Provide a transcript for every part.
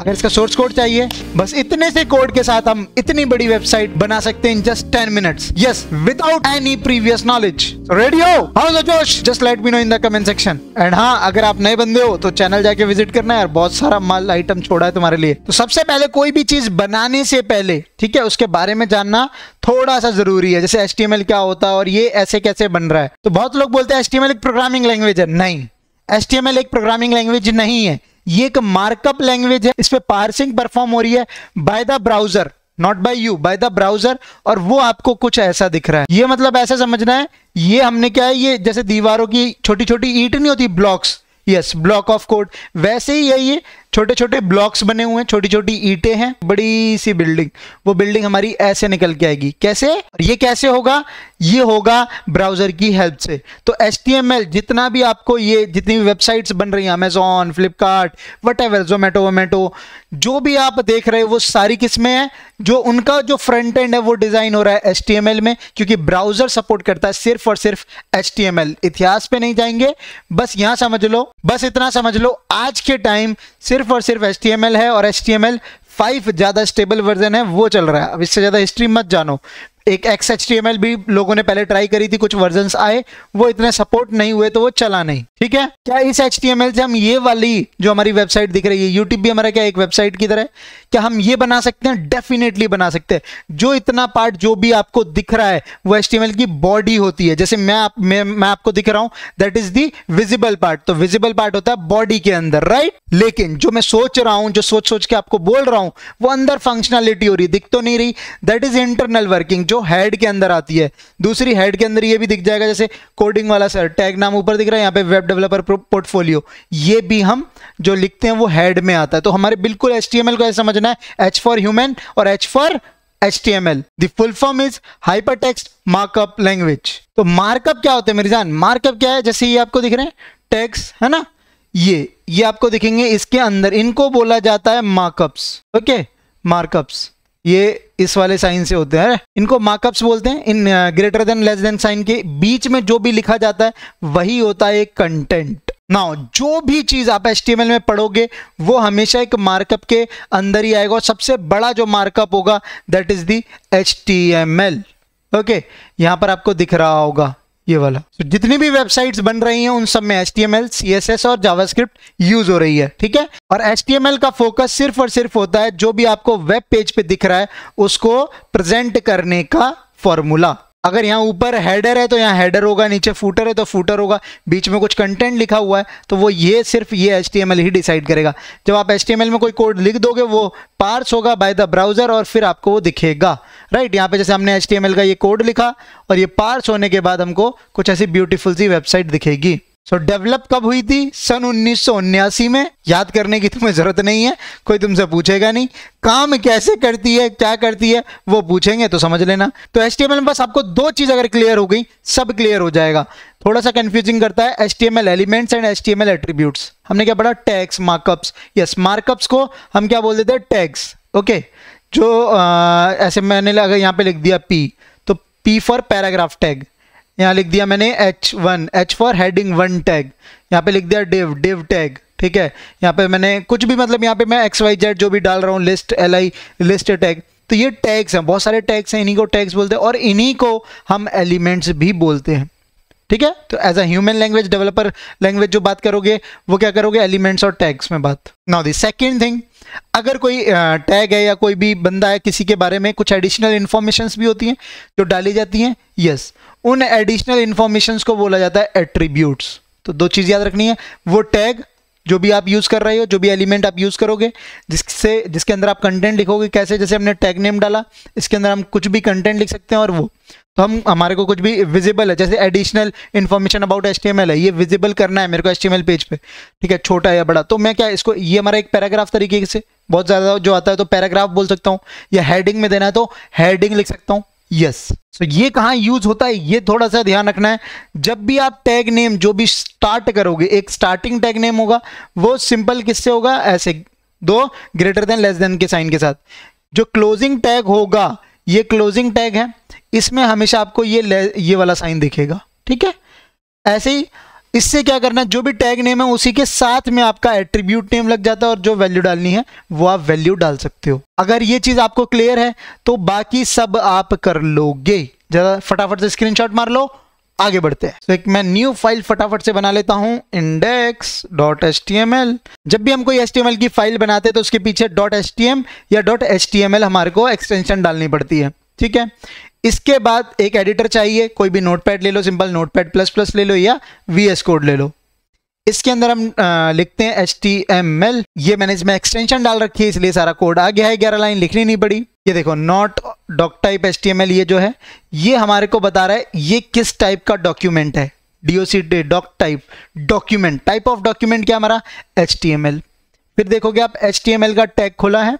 अगर इसका source code चाहिए बस इतने से कोड के साथ हम इतनी बड़ी वेबसाइट बना सकते हैं just ten minute yes without any previous knowledge radio जोश just let me know in the comment section and हाँ अगर आप नए बंदे हो तो चैनल जाके विजिट करना है और बहुत सारा माल आइटम छोड़ा है तुम्हारे लिए तो सबसे पहले कोई भी चीज बनाने से पहले ठीक है उसके बारे में जानना थोड़ा सा जरूरी है जैसे एस क्या होता है और ये ऐसे कैसे बन रहा है तो बहुत लोग बोलते हैं एस एक प्रोग्रामिंग लैंग्वेज है नहीं एस एक प्रोग्रामिंग लैंग्वेज नहीं है ये एक मार्कअप लैंग्वेज है इस पर पार्सिंग परफॉर्म हो रही है by the browser not by you by the browser और वो आपको कुछ ऐसा दिख रहा है ये मतलब ऐसा समझना है ये हमने क्या है ये जैसे दीवारों की छोटी छोटी ईट नहीं होती blocks yes block of code वैसे ही है ये छोटे छोटे ब्लॉक्स बने हुए हैं छोटी छोटी ईटे हैं बड़ी सी बिल्डिंग वो बिल्डिंग हमारी ऐसे निकल के आएगी कैसे ये कैसे होगा ये होगा ब्राउजर की हेल्प से तो एच जितना भी आपको ये जितनी भी वेबसाइट्स बन रही हैं Amazon Flipkart whatever Zomato वोमेटो जो भी आप देख रहे हो वो सारी किस्में हैं जो उनका जो फ्रंट एंड है वो डिज़ाइन हो रहा है एल में क्योंकि ब्राउजर सपोर्ट करता है सिर्फ और सिर्फ एल इतिहास पे नहीं जाएंगे बस यहाँ समझ लो बस इतना समझ लो आज के टाइम सिर्फ सिर्फ और सिर्फ एच है और एच टी फाइव ज़्यादा स्टेबल वर्जन है वो चल रहा है अब इससे ज़्यादा हिस्ट्री मत जानो एक एक्स एच भी लोगों ने पहले ट्राई करी थी कुछ वर्जन आए वो इतने सपोर्ट नहीं हुए तो वो चला नहीं ठीक है क्या इस एच से हम ये वाली जो हमारी वेबसाइट दिख रही है यूट्यूब भी हमारा क्या एक वेबसाइट की तरह है क्या हम ये बना सकते हैं डेफिनेटली बना सकते हैं जो इतना पार्ट जो भी आपको दिख रहा है वो एच की बॉडी होती है जैसे मैं आप, मैं, मैं आपको दिख रहा हूं that is the visible part तो विजिबल पार्ट होता है बॉडी के अंदर राइट लेकिन जो मैं सोच रहा हूं जो सोच सोच के आपको बोल रहा हूं वो अंदर फंक्शनैलिटी हो रही दिख तो नहीं रही दैट इज इंटरनल वर्किंग जो जो हेड के अंदर आती है दूसरी हेड के अंदर ये भी दिख जाएगा जैसे कोडिंग वाला सर टैग नाम ऊपर दिख रहा है यहाँ पे वेब डेवलपर पोर्टफोलियो ये भी हम जो लिखते हैं वो हेड में आता है तो हमारे बिल्कुल एच को ऐसा समझना है एच फॉर ह्यूमन और H for HTML. Full form is hyper text markup language तो मार्कअप क्या होते हैं मेरी जान मार्कअप क्या है जैसे ये आपको दिख रहे हैं टेक्स है ना ये ये आपको दिखेंगे इसके अंदर इनको बोला जाता है मार्कअप्स ओके मार्कअप्स ये इस वाले साइन से होते हैं इनको मार्कअप्स बोलते हैं इन greater than less than sign के बीच में जो भी लिखा जाता है वही होता है कंटेंट नाउ जो भी चीज आप एच में पढ़ोगे वो हमेशा एक मार्कअप के अंदर ही आएगा और सबसे बड़ा जो मार्कअप होगा that is the H okay यहां पर आपको दिख रहा होगा ये वाला तो जितनी भी वेबसाइट्स बन रही हैं उन सब में एच टी और जावास्क्रिप्ट यूज हो रही है ठीक है और एच का फोकस सिर्फ और सिर्फ होता है जो भी आपको वेब पेज पे दिख रहा है उसको प्रेजेंट करने का फॉर्मूला अगर यहाँ ऊपर हेडर है तो यहाँ हेडर होगा नीचे फूटर है तो फूटर होगा बीच में कुछ कंटेंट लिखा हुआ है तो वो ये सिर्फ ये एच ही डिसाइड करेगा जब आप एच में कोई कोड लिख दोगे वो पार्स होगा बाय द ब्राउजर और फिर आपको वो दिखेगा राइट यहाँ पे जैसे हमने एच का ये कोड लिखा और ये पार्स होने के बाद हमको कुछ ऐसी ब्यूटीफुल सी वेबसाइट दिखेगी सो so, डेवलप कब हुई थी सन उन्नीस में याद करने की तुम्हें ज़रूरत नहीं है कोई तुमसे पूछेगा नहीं काम कैसे करती है क्या करती है वो पूछेंगे तो समझ लेना तो एस में बस आपको दो चीज़ अगर क्लियर हो गई सब क्लियर हो जाएगा थोड़ा सा कंफ्यूजिंग करता है H T M L elements and L attribute हमने क्या पढ़ा टैक्स मार्कअप्स यस मार्कअप्स को हम क्या बोल देते हैं टैक्स ओके okay. जो ऐसे मैंने अगर यहाँ पे लिख दिया पी तो पी फॉर पैराग्राफ टैग यहाँ लिख दिया मैंने H one H for heading one tag यहाँ पे लिख दिया डिव डिव टैग ठीक है यहाँ पे मैंने कुछ भी मतलब यहाँ पे मैं एक्स वाई जेड जो भी डाल रहा हूँ list L I list tag तो ये टैग्स हैं बहुत सारे टैग्स हैं इन्हीं को टैग्स बोलते हैं और इन्हीं को हम एलिमेंट्स भी बोलते हैं ठीक है तो as a human language developer language जो बात करोगे वो क्या करोगे एलिमेंट्स और टैग्स में बात नाउ दी सेकेंड थिंग अगर कोई टैग है या कोई भी बंदा है किसी के बारे में कुछ एडिशनल इन्फॉर्मेशन भी होती हैं जो डाली जाती हैं यस yes, उन एडिशनल इन्फॉर्मेशन को बोला जाता है एट्रीब्यूट्स तो दो चीज़ याद रखनी है वो टैग जो भी आप यूज़ कर रहे हो जो भी एलिमेंट आप यूज़ करोगे जिससे जिसके अंदर आप कंटेंट लिखोगे कैसे जैसे हमने टैग नेम डाला इसके अंदर हम कुछ भी कंटेंट लिख सकते हैं और वो तो हम हमारे को कुछ भी विजिबल है जैसे एडिशनल इन्फॉर्मेशन अबाउट एच है ये विजिबल करना है मेरे को एच पेज पे ठीक है छोटा या बड़ा तो मैं क्या इसको ये हमारा एक पैराग्राफ तरीके से बहुत ज़्यादा जो आता है तो पैराग्राफ बोल सकता हूँ या हेडिंग में देना है तो हेडिंग लिख सकता हूँ यस yes. सो so, ये कहाँ यूज होता है ये थोड़ा सा ध्यान रखना है जब भी आप टैग नेम जो भी स्टार्ट करोगे एक स्टार्टिंग टैग नेम होगा वो सिंपल किससे होगा ऐसे दो ग्रेटर देन लेस देन के साइन के साथ जो क्लोजिंग टैग होगा ये क्लोजिंग टैग है इसमें हमेशा आपको ये ये वाला साइन दिखेगा ठीक है ऐसे ही इससे क्या करना है जो भी टैग नेम है उसी के साथ में आपका एट्रीब्यूट नेम लग जाता है और जो वैल्यू डालनी है वो आप वैल्यू डाल सकते हो अगर ये चीज़ आपको क्लियर है तो बाकी सब आप कर लोगे ज़रा फटाफट से स्क्रीनशॉट मार लो आगे बढ़ते हैं तो एक मैं न्यू फाइल फटाफट से बना लेता हूं index dot H T M L जब भी हम कोई एस टी एम एल की फाइल बनाते हैं तो उसके पीछे डॉट टी एम या डॉट टी एम एल हमारे को एक्सटेंशन डालनी पड़ती है ठीक है इसके बाद एक एडिटर चाहिए कोई भी नोटपैड ले लो सिंपल नोटपैड प्लस प्लस ले लो या वी एस कोड ले लो इसके अंदर हम लिखते हैं एच टी एम एल ये मैंने इसमें एक्सटेंशन डाल रखी है इसलिए सारा कोड आ गया है ग्यारह लाइन लिखनी नहीं पड़ी ये देखो not doc type H T M L ये जो है ये हमारे को बता रहा है ये किस टाइप का डॉक्यूमेंट है DOC doc type document type of document क्या हमारा एच टी एम एल फिर देखोगे आप एच टी एम एल का टैग खोला है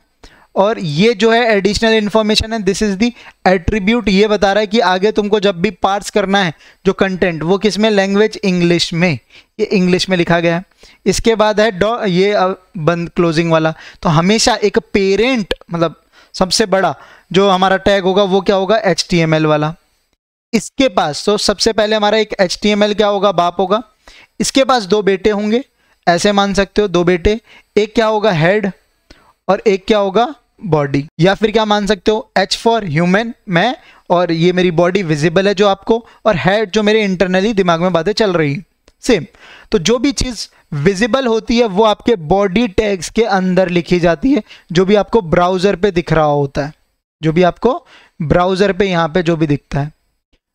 और ये जो है एडिशनल इन्फॉर्मेशन है दिस इज दी एट्रीब्यूट ये बता रहा है कि आगे तुमको जब भी पार्स करना है जो कंटेंट वो किस में लैंग्वेज इंग्लिश में ये इंग्लिश में लिखा गया है इसके बाद है डॉ ये बंद क्लोजिंग वाला तो हमेशा एक पेरेंट मतलब सबसे बड़ा जो हमारा टैग होगा वो क्या होगा एच वाला इसके पास तो सबसे पहले हमारा एक एच क्या होगा बाप होगा इसके पास दो बेटे होंगे ऐसे मान सकते हो दो बेटे एक क्या होगा हेड और एक क्या होगा बॉडी या फिर क्या मान सकते हो एच फॉर ह्यूमन मैं और ये मेरी बॉडी विजिबल है जो आपको और हेड जो मेरे इंटरनली दिमाग में बातें चल रही सेम तो जो भी चीज़ विजिबल होती है वो आपके बॉडी टैग्स के अंदर लिखी जाती है जो भी आपको ब्राउज़र पे दिख रहा होता है जो भी आपको ब्राउज़र पे यहाँ पे जो भी दिखता है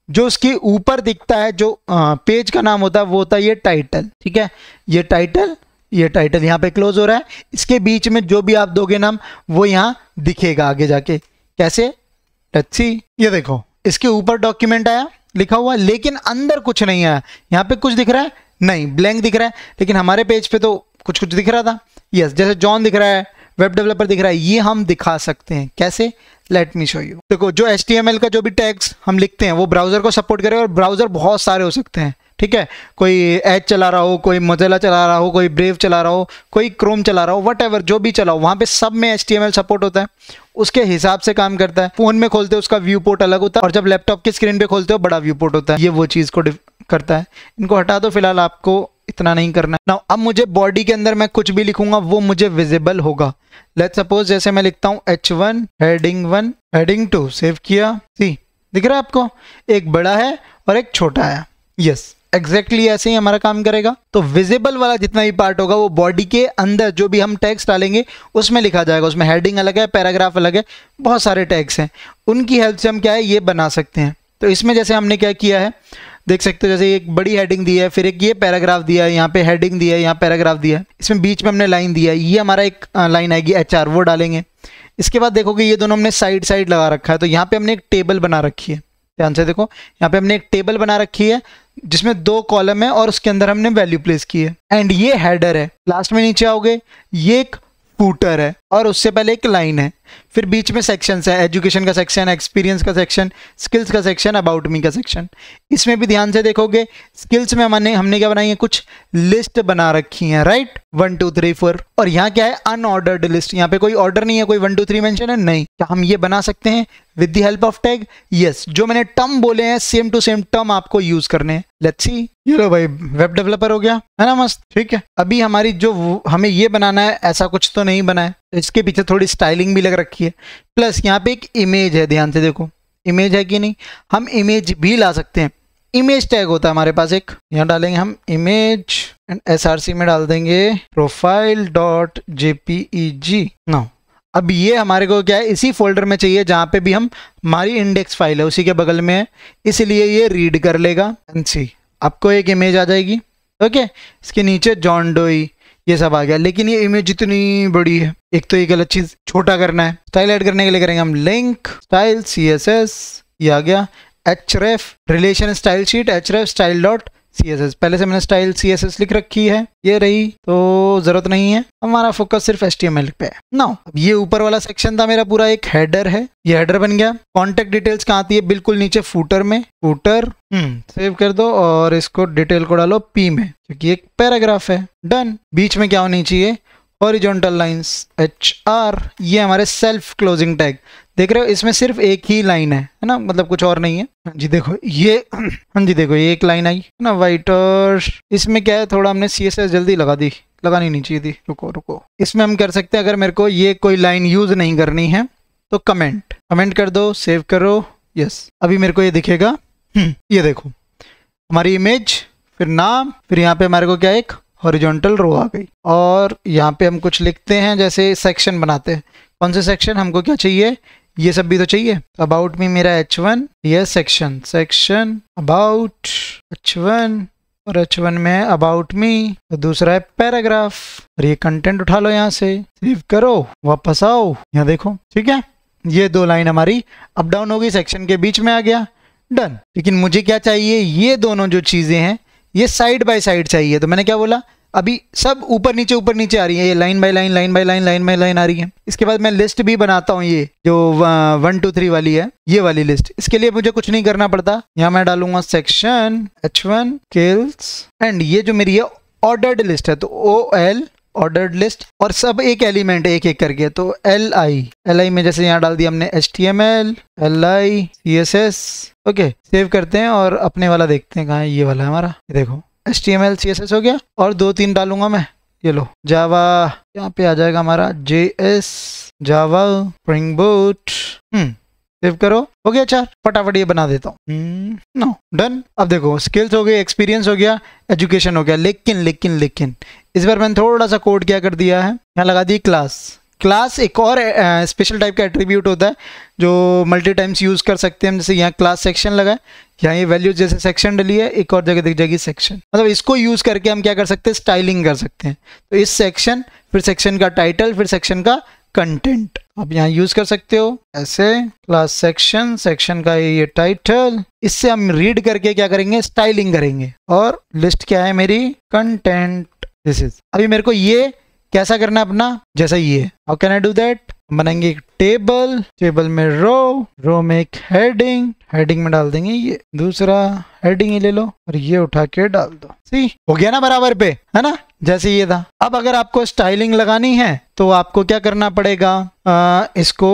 जो उसके ऊपर दिखता है जो पेज का नाम होता है वो होता है ये टाइटल ठीक है ये टाइटल ये टाइटल यहाँ पे क्लोज हो रहा है इसके बीच में जो भी आप दोगे नाम वो यहाँ दिखेगा आगे जाके कैसे सी ये देखो इसके ऊपर डॉक्यूमेंट आया लिखा हुआ लेकिन अंदर कुछ नहीं आया यहाँ पे कुछ दिख रहा है नहीं ब्लैंक दिख रहा है लेकिन हमारे पेज पे तो कुछ कुछ दिख रहा था यस जैसे जॉन दिख रहा है वेब डेवलपर दिख रहा है ये हम दिखा सकते हैं कैसे लेट मी शो यू देखो जो एच का जो भी टैग्स हम लिखते हैं वो ब्राउजर को सपोर्ट करेगा और ब्राउजर बहुत सारे हो सकते हैं ठीक है कोई एच चला रहा हो कोई मोजेला चला रहा हो कोई ब्रेव चला रहा हो कोई क्रोम चला रहा हो वट जो भी चलाओ वहाँ पे सब में एच सपोर्ट होता है उसके हिसाब से काम करता है फोन में खोलते हो उसका व्यू पोर्ट अलग होता है और जब लैपटॉप की स्क्रीन पे खोलते हो बड़ा व्यू पोर्ट होता है ये वो चीज़ को करता है इनको हटा दो फिलहाल आपको इतना नहीं करना है ना अब मुझे बॉडी के अंदर मैं कुछ भी लिखूंगा वो मुझे विजिबल होगा लेट सपोज जैसे मैं लिखता हूँ H one heading one heading two save किया सी दिख रहा है आपको एक बड़ा है और एक छोटा है यस एग्जैक्टली exactly ऐसे ही हमारा काम करेगा तो विजिबल वाला जितना भी पार्ट होगा वो बॉडी के अंदर जो भी हम टैक्स डालेंगे उसमें लिखा जाएगा उसमें हेडिंग अलग है पैराग्राफ अलग है बहुत सारे टैक्स हैं उनकी हेल्प से हम क्या है ये बना सकते हैं तो इसमें जैसे हमने क्या किया है देख सकते हो जैसे एक बड़ी हेडिंग दी है फिर एक ये पैराग्राफ दिया है यहाँ पे हेडिंग दिया है यहाँ पैराग्राफ दिया है इसमें बीच में हमने लाइन दिया है ये हमारा एक लाइन आएगी एच वो डालेंगे इसके बाद देखोगे ये दोनों हमने साइड साइड लगा रखा है तो यहाँ पे हमने एक टेबल बना रखी है ध्यान से देखो यहाँ पे हमने एक टेबल बना रखी है जिसमें दो कॉलम है और उसके अंदर हमने वैल्यू प्लेस की है एंड ये हेडर है लास्ट में नीचे आओगे ये एक फूटर है और उससे पहले एक लाइन है फिर बीच में सेक्शंस है एजुकेशन का सेक्शन एक्सपीरियंस का सेक्शन स्किल्स का सेक्शन अबाउट मी का सेक्शन इसमें भी ध्यान से देखोगे स्किल्स में हमने हमने क्या बनाई है कुछ लिस्ट बना रखी है right one two three four और यहाँ क्या है अनऑर्डर्ड लिस्ट यहाँ पे कोई ऑर्डर नहीं है कोई वन टू थ्री मैंशन है नहीं क्या हम ये बना सकते हैं with the help of tag yes जो मैंने टर्म बोले हैं सेम टू सेम टर्म आपको यूज करने हैं लेट्स सी ये लो भाई वेब डेवलपर हो गया है ना मस्त ठीक है अभी हमारी जो हमें ये बनाना है ऐसा कुछ तो नहीं बना है इसके पीछे थोड़ी स्टाइलिंग भी लग रखी है प्लस यहाँ पे एक इमेज है ध्यान से देखो इमेज है कि नहीं हम इमेज भी ला सकते हैं इमेज टैग होता है हमारे पास एक यहाँ डालेंगे हम इमेज एंड सी में डाल देंगे प्रोफाइल डॉट जी नाउ अब ये हमारे को क्या है इसी फोल्डर में चाहिए जहाँ पे भी हम हमारी इंडेक्स फाइल है उसी के बगल में है इसलिए ये रीड कर लेगा एंड सी आपको एक इमेज आ जाएगी ओके इसके नीचे जॉन डोई ये सब आ गया लेकिन ये इमेज इतनी बड़ी है एक तो ये गलत चीज छोटा करना है स्टाइल ऐड करने के लिए करेंगे हम link style C S S ये आ गया H ref relation style sheet H ref style dot C पहले से मैंने स्टाइल सी लिख रखी है ये रही तो जरूरत नहीं है हमारा फोकस सिर्फ एस पे है ना ये ऊपर वाला सेक्शन था मेरा पूरा एक हेडर है ये हेडर बन गया कॉन्टेक्ट डिटेल्स कहाँ आती है बिल्कुल नीचे फूटर में फूटर सेव हम्म, कर दो और इसको डिटेल को डालो पी में क्योंकि एक पैराग्राफ है डन बीच में क्या होनी चाहिए हॉरिजॉन्टल लाइंस एच आर ये हमारे सेल्फ क्लोजिंग टैग देख रहे हो इसमें सिर्फ एक ही लाइन है है ना मतलब कुछ और नहीं है हाँ जी देखो ये हाँ जी देखो ये एक लाइन आई है ना वाइट और इसमें क्या है थोड़ा हमने सी एस एस जल्दी लगा दी लगानी नहीं चाहिए थी रुको रुको इसमें हम कर सकते हैं अगर मेरे को ये कोई लाइन यूज नहीं करनी है तो कमेंट कमेंट कर दो सेव करो यस अभी मेरे को ये दिखेगा हम्म, ये देखो हमारी इमेज फिर नाम फिर यहाँ पे हमारे को क्या एक हॉरिजॉन्टल रो आ गई और यहाँ पे हम कुछ लिखते हैं जैसे सेक्शन बनाते हैं कौन से सेक्शन हमको क्या चाहिए ये सब भी तो चाहिए अबाउट मी मेरा एच वन ये section section about H one और एच वन में अबाउट मी और दूसरा है पैराग्राफ और ये कंटेंट उठा लो यहाँ से सेव करो वापस आओ यहाँ देखो ठीक है ये दो लाइन हमारी अप डाउन हो गई सेक्शन के बीच में आ गया डन लेकिन मुझे क्या चाहिए ये दोनों जो चीज़ें हैं ये साइड बाय साइड चाहिए तो मैंने क्या बोला अभी सब ऊपर नीचे ऊपर नीचे आ रही है ये line by line line by line line by line आ रही है इसके बाद मैं लिस्ट भी बनाता हूँ ये जो वन टू थ्री वाली है ये वाली लिस्ट इसके लिए मुझे कुछ नहीं करना पड़ता यहाँ मैं डालूंगा सेक्शन एच वन एंड ये जो मेरी है ऑर्डर्ड लिस्ट है तो ओ एल ऑर्डर्ड लिस्ट और सब एक एलिमेंट एक एक करके तो एल आई एल आई में जैसे यहाँ डाल दिया हमने H T M L L I C S S okay save करते हैं और अपने वाला देखते हैं कहाँ ये वाला है हमारा देखो H T M L C S S हो गया और दो तीन डालूंगा मैं ये लो जावा यहाँ पे आ जाएगा हमारा J S Java Spring Boot hmm save करो हो गया अच्छा फटाफट ये बना देता हूँ नो हम्म। डन अब देखो स्किल्स हो गए एक्सपीरियंस हो गया एजुकेशन हो गया लेकिन लेकिन लेकिन इस बार मैंने थोड़ा सा कोड क्या कर दिया है यहाँ लगा दी क्लास क्लास एक और स्पेशल टाइप का एट्रीब्यूट होता है जो मल्टी टाइम्स यूज़ कर सकते हैं जैसे यहाँ क्लास सेक्शन लगा है यहाँ ये वैल्यूज जैसे सेक्शन डली है एक और जगह दिख जाएगी सेक्शन मतलब इसको यूज़ करके हम क्या कर सकते हैं स्टाइलिंग कर सकते हैं तो इस सेक्शन फिर सेक्शन का टाइटल फिर सेक्शन का कंटेंट आप यहाँ यूज कर सकते हो ऐसे क्लास सेक्शन सेक्शन का ये टाइटल इससे हम रीड करके क्या करेंगे स्टाइलिंग करेंगे और लिस्ट क्या है मेरी कंटेंट दिस इज अभी मेरे को ये कैसा करना है अपना जैसा ये how can I do that बनाएंगे एक टेबल टेबल में रो रो में एक हेडिंग हेडिंग में डाल देंगे ये दूसरा हेडिंग ही ले लो और ये उठा के डाल दो सी हो गया ना बराबर पे है ना जैसे ये था अब अगर आपको स्टाइलिंग लगानी है तो आपको क्या करना पड़ेगा आ, इसको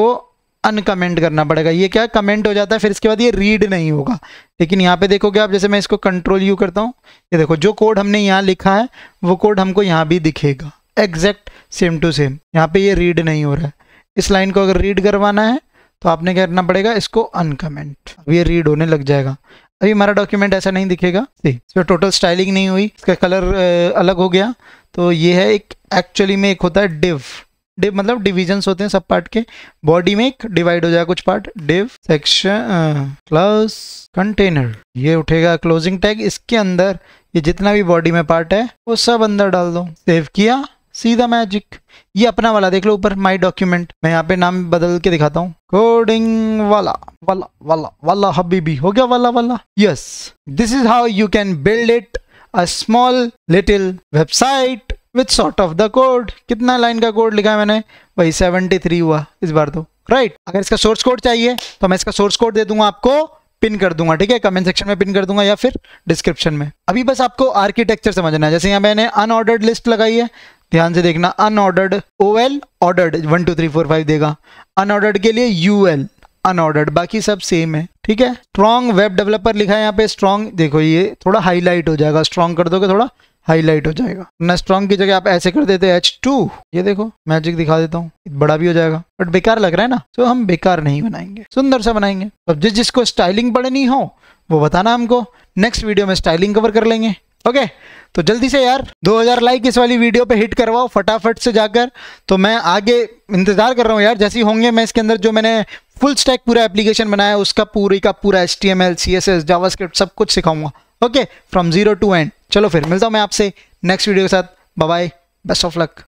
अनकमेंट करना पड़ेगा ये क्या कमेंट हो जाता है फिर इसके बाद ये रीड नहीं होगा लेकिन यहाँ पे देखोगे आप जैसे मैं इसको कंट्रोल यू करता हूँ ये देखो जो कोड हमने यहाँ लिखा है वो कोड हमको यहाँ भी दिखेगा एग्जैक्ट सेम टू सेम यहाँ पे ये रीड नहीं हो रहा है इस लाइन को अगर रीड करवाना है तो आपने क्या करना पड़ेगा इसको अनकमेंट अब ये रीड होने लग जाएगा अभी हमारा डॉक्यूमेंट ऐसा नहीं दिखेगा इसमें टोटल स्टाइलिंग नहीं हुई इसका कलर अलग हो गया तो ये है एक एक्चुअली में एक होता है डिव डिव मतलब डिविजन्स होते हैं सब पार्ट के बॉडी में एक डिवाइड हो जाएगा कुछ part div section class container ये उठेगा क्लोजिंग टैग इसके अंदर ये जितना भी बॉडी में पार्ट है वो सब अंदर डाल दो सेव किया सी द मैजिक ये अपना वाला देख लो ऊपर माई डॉक्यूमेंट मैं यहाँ पे नाम बदल के दिखाता हूँ कोडिंग वाला वाला वाला वाला हबीबी हो गया वाला वाला yes this is how you can build it a small little website with sort of the code कितना लाइन का कोड लिखा है मैंने वही सेवेंटी थ्री हुआ इस बार तो राइट right. अगर इसका सोर्स कोड चाहिए तो मैं इसका सोर्स कोड दे दूंगा आपको पिन कर दूंगा ठीक है कमेंट सेक्शन में पिन कर दूंगा या फिर डिस्क्रिप्शन में अभी बस आपको आर्किटेक्चर समझना है जैसे यहाँ मैंने अनऑर्डर्ड लिस्ट लगाई है ध्यान से देखना unordered O L ordered one two three four five देगा अनऑर्डर्ड के लिए यू एल अनऑर्डर्ड बाकी सब सेम है ठीक है स्ट्रॉन्ग वेब डेवलपर लिखा है यहाँ पे स्ट्रॉन्ग देखो ये थोड़ा हाईलाइट हो जाएगा स्ट्रॉन्ग कर दोगे थोड़ा हाईलाइट हो जाएगा ना स्ट्रॉन्ग की जगह आप ऐसे कर देते एच टू ये देखो मैजिक दिखा देता हूँ बड़ा भी हो जाएगा बट बेकार लग रहा है ना तो हम बेकार नहीं बनाएंगे सुंदर सा बनाएंगे अब जिस जिसको स्टाइलिंग पढ़नी हो वो बताना हमको नेक्स्ट वीडियो में स्टाइलिंग कवर कर लेंगे ओके तो जल्दी से यार 2000 लाइक इस वाली वीडियो पे हिट करवाओ फटाफट से जाकर तो मैं आगे इंतज़ार कर रहा हूँ यार जैसे होंगे मैं इसके अंदर जो मैंने फुल स्टैक पूरा एप्लीकेशन बनाया उसका पूरी का पूरा H T M L C S S JavaScript सब कुछ सिखाऊंगा okay from zero to end चलो फिर मिलता हूँ मैं आपसे नेक्स्ट वीडियो के साथ बाय बेस्ट ऑफ लक